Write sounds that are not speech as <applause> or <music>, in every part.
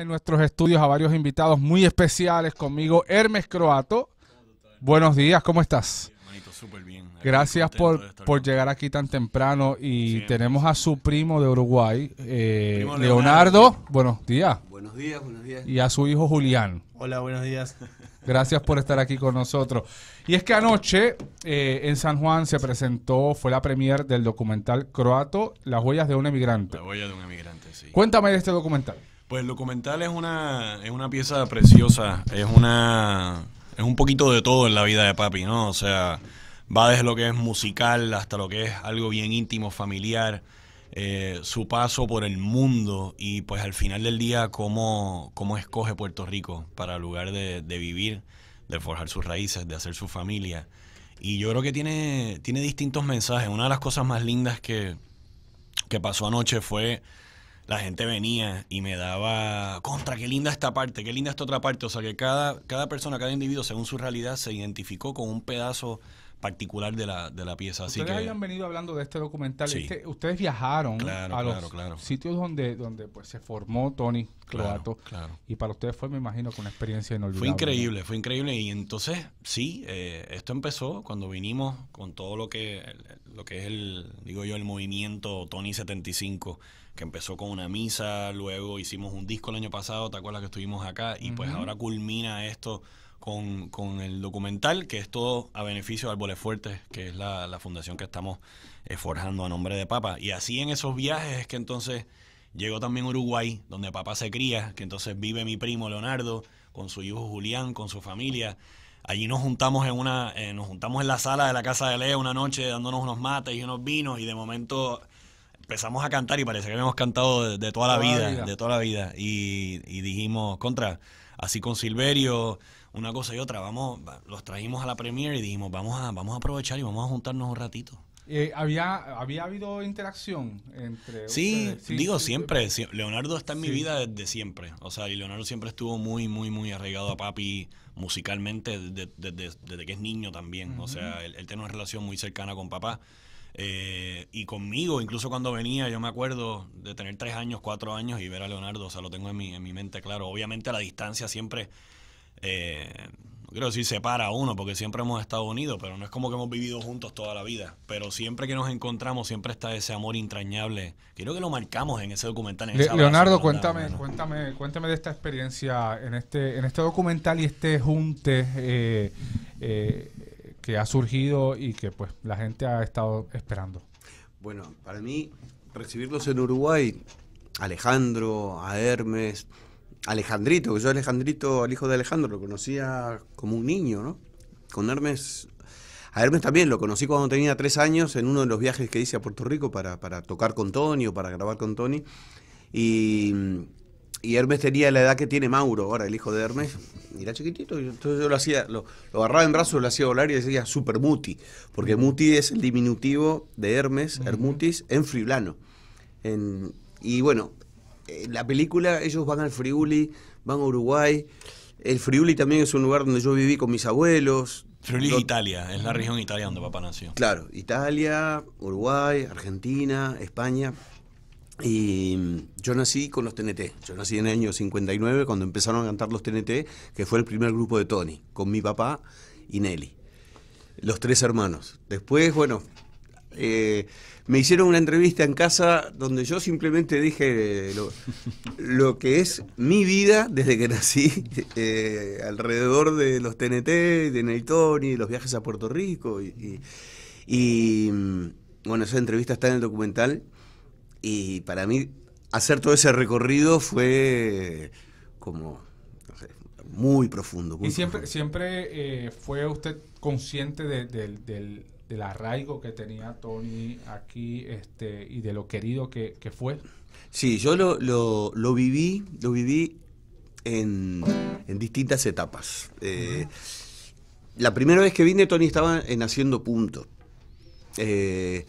en nuestros estudios a varios invitados muy especiales. Conmigo, Hermes Croato. Buenos días, ¿cómo estás? súper bien. Gracias por, llegar aquí tan temprano y tenemos a su primo de Uruguay, eh, Leonardo. Buenos días. Buenos días, buenos días. Y a su hijo Julián. Hola, buenos días. <laughs> Gracias por estar aquí con nosotros. Y es que anoche eh, en San Juan se presentó, fue la premier del documental croato Las huellas de un emigrante. Las huellas de un emigrante, sí. Cuéntame de este documental. Pues el documental es una, una pieza preciosa, es una es un poquito de todo en la vida de papi, ¿no? O sea, va desde lo que es musical hasta lo que es algo bien íntimo, familiar, eh, su paso por el mundo y pues al final del día cómo, cómo escoge Puerto Rico para lugar de, vivir, de forjar sus raíces, de hacer su familia. Y yo creo que tiene, tiene distintos mensajes. Una de las cosas más lindas que, que pasó anoche fue la gente venía y me daba, contra, qué linda esta parte, qué linda esta otra parte. O sea que cada, cada persona, cada individuo, según su realidad, se identificó con un pedazo particular de la, de la pieza. Ustedes que, habían venido hablando de este documental. Este, ustedes viajaron a claro, los sitios donde, donde pues, se formó Tony Cloato. Y para ustedes fue, me imagino, que una experiencia inolvidable. Fue increíble, fue increíble. Y entonces, sí, eh, esto empezó cuando vinimos con todo lo que, lo que es el, digo yo, el movimiento Tony 75 que empezó con una misa, luego hicimos un disco el año pasado, ¿te acuerdas que estuvimos acá? Y pues ahora culmina esto con, con, el documental, que es todo a beneficio de Árboles Fuertes, que es la, la fundación que estamos eh, forjando a nombre de Papa. Y así en esos viajes es que entonces llegó también Uruguay, donde Papa se cría, que entonces vive mi primo Leonardo, con su hijo Julián, con su familia. Allí nos juntamos en una, eh, nos juntamos en la sala de la casa de Lea una noche dándonos unos mates y unos vinos y de momento empezamos a cantar y parece que habíamos cantado de, toda, la, vida, de toda la vida. Y, y dijimos, contra, así con Silverio, una cosa y otra. Vamos, los trajimos a la premiere y dijimos, vamos a, vamos a aprovechar y vamos a juntarnos un ratito. Eh, ¿había, ¿Había habido interacción entre sí, digo siempre. Leonardo está en mi vida desde siempre. O sea, y Leonardo siempre estuvo muy, muy, muy arraigado a papi musicalmente desde, que es niño también. O sea, él, tiene una relación muy cercana con papá. Eh, y conmigo, incluso cuando venía, yo me acuerdo de tener tres años, cuatro años y ver a Leonardo. O sea, lo tengo en mi, en mi mente claro. Obviamente a la distancia siempre no quiero decir separa uno, porque siempre hemos estado unidos, pero no es como que hemos vivido juntos toda la vida. Pero siempre que nos encontramos, siempre está ese amor entrañable. Creo que lo marcamos en ese documental. Leonardo, cuéntame, cuéntame, cuéntame de esta experiencia en este, en este documental y este junte eh, eh, que ha surgido y que pues la gente ha estado esperando. Bueno, para mí, recibirlos en Uruguay, Alejandro, a Hermes, Alejandrito, que yo Alejandrito, al hijo de Alejandro, lo conocía como un niño, ¿no? Con Hermes. A Hermes también lo conocí cuando tenía tres años en uno de los viajes que hice a Puerto Rico para, para tocar con Tony o para grabar con Tony. Y, Hermes tenía la edad que tiene Mauro, ahora el hijo de Hermes. Y era chiquitito. entonces yo lo hacía, lo, lo agarraba en brazos, lo hacía volar y decía Super Muti. Porque Muti es el diminutivo de Hermes, Hermutis, en friblano. y bueno, eh, la película ellos van al Friuli, van a Uruguay. El Friuli también es un lugar donde yo viví con mis abuelos. Friuli es Italia, es la región italiana donde papá nació. Claro, Italia, Uruguay, Argentina, España. Y yo nací con los TNT. Yo nací en el año 59 cuando empezaron a cantar los TNT, que fue el primer grupo de Tony, con mi papá y Nelly. Los tres hermanos. Después, bueno, eh, me hicieron una entrevista en casa donde yo simplemente dije lo, que es mi vida desde que nací, <laughs> eh, alrededor de los TNT, de y los viajes a Puerto Rico. Y, mm, bueno, esa entrevista está en el documental y para mí hacer todo ese recorrido fue como muy profundo. y siempre, siempre eh, fue usted consciente del del arraigo que tenía Tony aquí este, y de lo querido que, fue? Sí, yo lo, viví, lo viví en, distintas etapas. Eh, la primera vez que vine, Tony estaba en Haciendo Punto. Eh,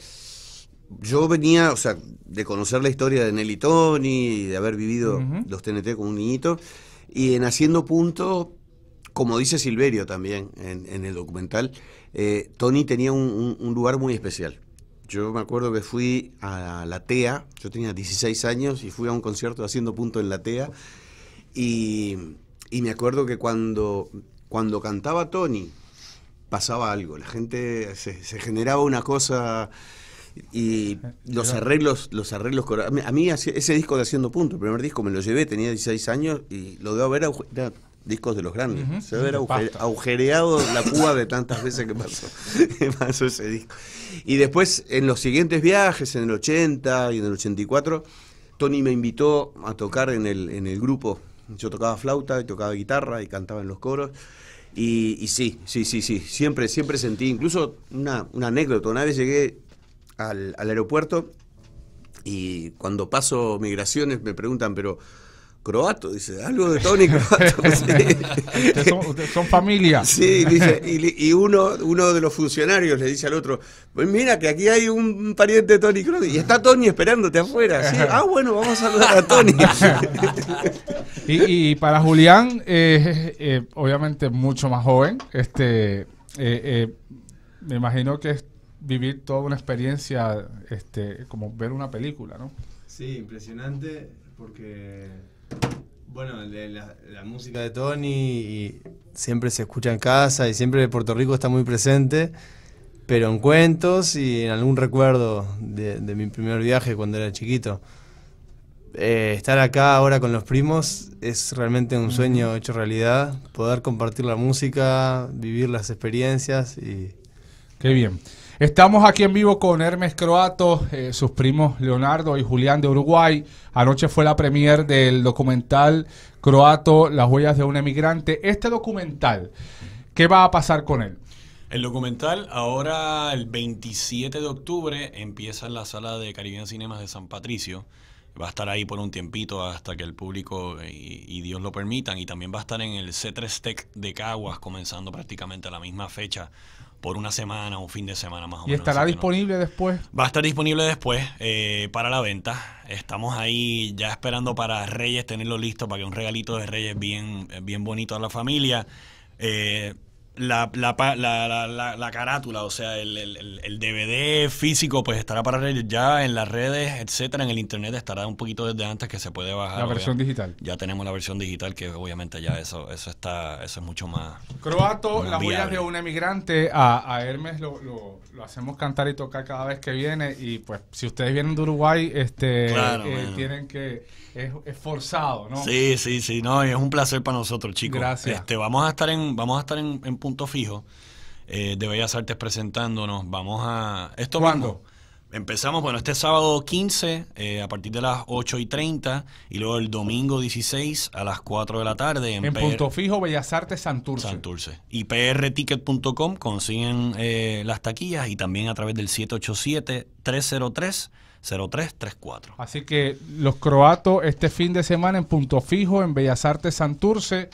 yo venía, o sea, de conocer la historia de Nelly Tony, de haber vivido los TNT como un niñito, y en Haciendo Punto como dice Silverio también en, el documental, eh, Tony tenía un, lugar muy especial. Yo me acuerdo que fui a la TEA, yo tenía 16 años y fui a un concierto haciendo punto en la TEA. Y, me acuerdo que cuando, cuando cantaba Tony, pasaba algo. La gente se, generaba una cosa y los arreglos, los arreglos a mí ese disco de Haciendo Punto, el primer disco me lo llevé, tenía 16 años y lo debo ver a discos de los grandes. Se agujereado la Cuba de tantas veces <laughs> que pasó, ese disco. Y después, en los siguientes viajes, en el 80 y en el 84, Tony me invitó a tocar en el, en el grupo. Yo tocaba flauta y tocaba guitarra y cantaba en los coros. Y, sí, sí, sí, sí. Siempre, siempre sentí, incluso una, una anécdota. Una vez llegué al, al aeropuerto y cuando paso migraciones me preguntan, pero croato, dice, algo de Tony croato. <laughs> son, son, familia. Sí, dice, y, uno, uno de los funcionarios le dice al otro, pues mira que aquí hay un pariente de Tony Croato, y está Tony esperándote afuera. Ah, bueno, vamos a saludar a Tony. <laughs> y, para Julián, eh, eh, obviamente mucho más joven, este eh, me imagino que es vivir toda una experiencia, este, como ver una película, ¿no? Sí, impresionante porque bueno, la, música de Tony y siempre se escucha en casa y siempre Puerto Rico está muy presente, pero en cuentos y en algún recuerdo de, mi primer viaje cuando era chiquito. Eh, estar acá ahora con los primos es realmente un sueño hecho realidad, poder compartir la música, vivir las experiencias y... Qué bien. Estamos aquí en vivo con Hermes Croato, eh, sus primos Leonardo y Julián de Uruguay. Anoche fue la premier del documental Croato, Las huellas de un emigrante. Este documental, ¿qué va a pasar con él? El documental ahora el 27 de octubre empieza en la sala de Caribbean Cinemas de San Patricio va a estar ahí por un tiempito hasta que el público eh, y, Dios lo permitan. Y también va a estar en el C3 Tech de Caguas, comenzando prácticamente a la misma fecha, por una semana, un fin de semana más o menos. ¿Y estará disponible después? Va a estar disponible después eh, para la venta. Estamos ahí ya esperando para Reyes tenerlo listo, para que un regalito de Reyes bien, eh, bien bonito a la familia la, la, la, la, carátula, o sea, el, el, DVD físico, pues estará para ya en las redes, etcétera, en el internet estará un poquito desde antes que se puede bajar. La versión digital. Ya tenemos la versión digital, que obviamente ya eso, eso está, eso es mucho más. Croato, la huellas de un emigrante a, Hermes lo, hacemos cantar y tocar cada vez que viene. Y pues, si ustedes vienen de Uruguay, este eh, tienen que. Es, forzado, ¿no? Sí, sí, sí. No, y es un placer para nosotros, chicos. Gracias. Este, vamos a estar en, vamos a estar en, en punto fijo eh, de Bellas Artes presentándonos. Vamos a... Esto ¿Cuándo? Empezamos, bueno, este sábado 15 eh, a partir de las 8 y 30 y luego el domingo 16 a las 4 de la tarde en, Punto Fijo, Bellas Artes, Santurce. Santurce. Y prticket.com consiguen eh, las taquillas y también a través del 787-303. 0334. Así que los croatos este fin de semana en Punto Fijo, en Bellas Artes Santurce.